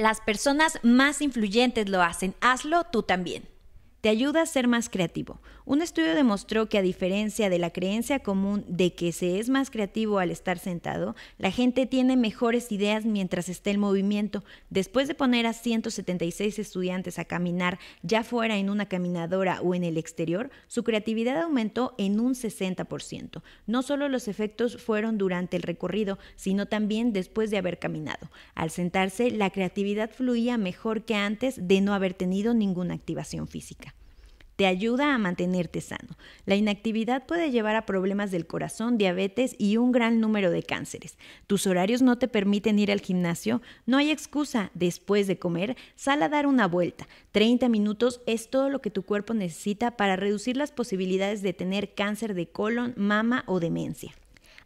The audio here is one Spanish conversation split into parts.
Las personas más influyentes lo hacen. Hazlo tú también te ayuda a ser más creativo. Un estudio demostró que a diferencia de la creencia común de que se es más creativo al estar sentado, la gente tiene mejores ideas mientras esté en movimiento. Después de poner a 176 estudiantes a caminar, ya fuera en una caminadora o en el exterior, su creatividad aumentó en un 60%. No solo los efectos fueron durante el recorrido, sino también después de haber caminado. Al sentarse, la creatividad fluía mejor que antes de no haber tenido ninguna activación física te ayuda a mantenerte sano. La inactividad puede llevar a problemas del corazón, diabetes y un gran número de cánceres. Tus horarios no te permiten ir al gimnasio, no hay excusa. Después de comer, sal a dar una vuelta. 30 minutos es todo lo que tu cuerpo necesita para reducir las posibilidades de tener cáncer de colon, mama o demencia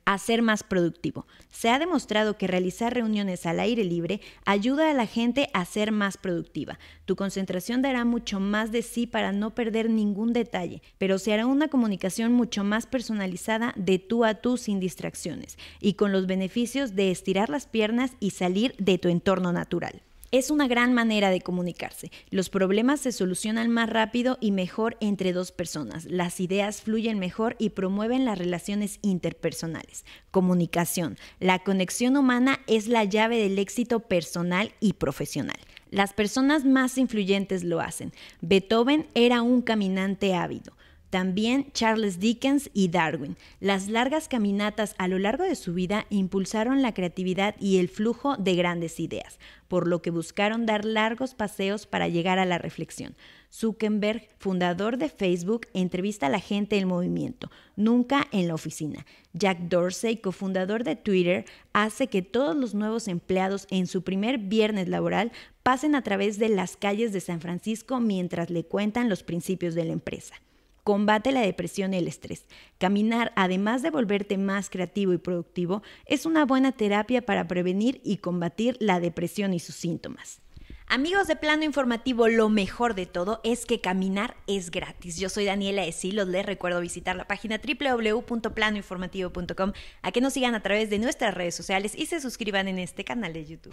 a ser más productivo. Se ha demostrado que realizar reuniones al aire libre ayuda a la gente a ser más productiva. Tu concentración dará mucho más de sí para no perder ningún detalle, pero se hará una comunicación mucho más personalizada de tú a tú sin distracciones y con los beneficios de estirar las piernas y salir de tu entorno natural. Es una gran manera de comunicarse. Los problemas se solucionan más rápido y mejor entre dos personas. Las ideas fluyen mejor y promueven las relaciones interpersonales. Comunicación. La conexión humana es la llave del éxito personal y profesional. Las personas más influyentes lo hacen. Beethoven era un caminante ávido. También Charles Dickens y Darwin. Las largas caminatas a lo largo de su vida impulsaron la creatividad y el flujo de grandes ideas, por lo que buscaron dar largos paseos para llegar a la reflexión. Zuckerberg, fundador de Facebook, entrevista a la gente del movimiento, nunca en la oficina. Jack Dorsey, cofundador de Twitter, hace que todos los nuevos empleados en su primer viernes laboral pasen a través de las calles de San Francisco mientras le cuentan los principios de la empresa combate la depresión y el estrés. Caminar, además de volverte más creativo y productivo, es una buena terapia para prevenir y combatir la depresión y sus síntomas. Amigos de Plano Informativo, lo mejor de todo es que caminar es gratis. Yo soy Daniela Esilos, les recuerdo visitar la página www.planoinformativo.com, a que nos sigan a través de nuestras redes sociales y se suscriban en este canal de YouTube.